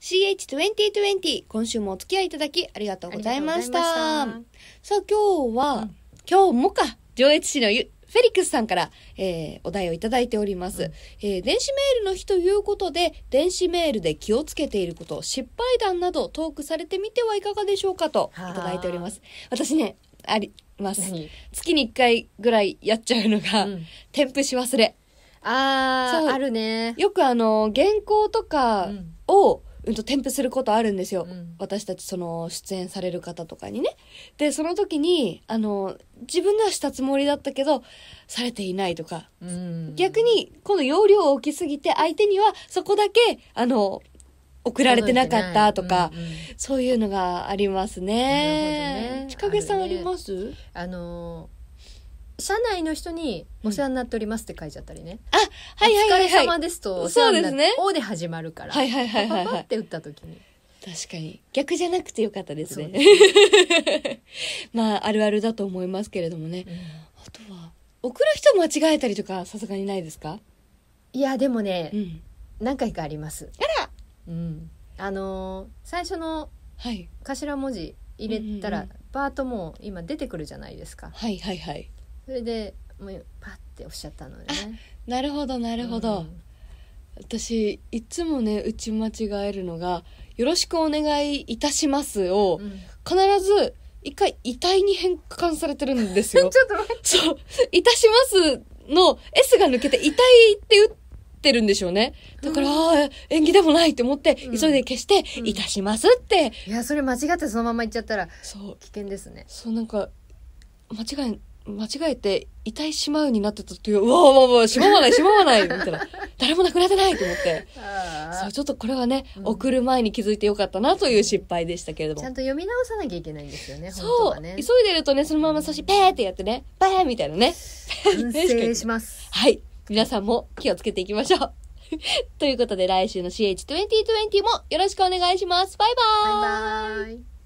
CH2020 今週もお付き合いいただきありがとうございましたさあ今日は、うん、今日もか上越市のゆフェリックスさんから、えー、お題をいただいております、うん、えー、電子メールの日ということで、電子メールで気をつけていること、失敗談などトークされてみてはいかがでしょうかと、いただいております。私ね、あります。月に1回ぐらいやっちゃうのが、うん、添付し忘れ。ああ、あるね。よくあの、原稿とかを、うんうんと添付することあるんですよ、うん、私たちその出演される方とかにね。でその時にあの自分ではしたつもりだったけどされていないとか、うん、逆にこの容量を置きすぎて相手にはそこだけあの送られてなかったとか、うんうん、そういうのがありますね。ね近くさんあります、ね、あの社内の人にお世話になっておりますって書いちゃったりね。あ、はいはいはい、はい。お疲れ様ですと、お世話になって、ね、O で始まるから。はいはいはいお疲れ様ですとそう話になっね o で始まるからはいはいはいはいパパって打った時に。確かに。逆じゃなくてよかったですね。まあ、あるあるだと思いますけれどもね。あとは、送る人間違えたりとか、さすがにないですかいや、でもね、うん、何回かあります。あらうん。あの最初の頭文字入れたら、パートも今出てくるじゃないですか。はいはいはい。それでもうパッておっしゃったのでねなるほどなるほど、うん、私いつもね打ち間違えるのが「よろしくお願いいたしますを」必ず一回遺体に変換されてるんですよ ちょっと待ってそう「いたします」の S が抜けて「遺体」って打っててるんでしょうね。だから、うん、演技でもないって思って、急いで消して、うん、いたしますって。いや、それ間違ってそのまま行っちゃったら、そう。危険ですね。そう、なんか、間違い間違えて、遺体しまうになってたっていう、うわわわしまわない、しまわないみたいな。誰も亡くなってないと思って。そう、ちょっとこれはね、うん、送る前に気づいてよかったなという失敗でしたけれども。ちゃんと読み直さなきゃいけないんですよね、そう、ね、急いでるとね、そのまま差し、ペーってやってね、ペーみたいなね。反省します。はい。皆さんも気をつけていきましょう。ということで、来週の CH2020 もよろしくお願いします。バイバーイ。バイバーイ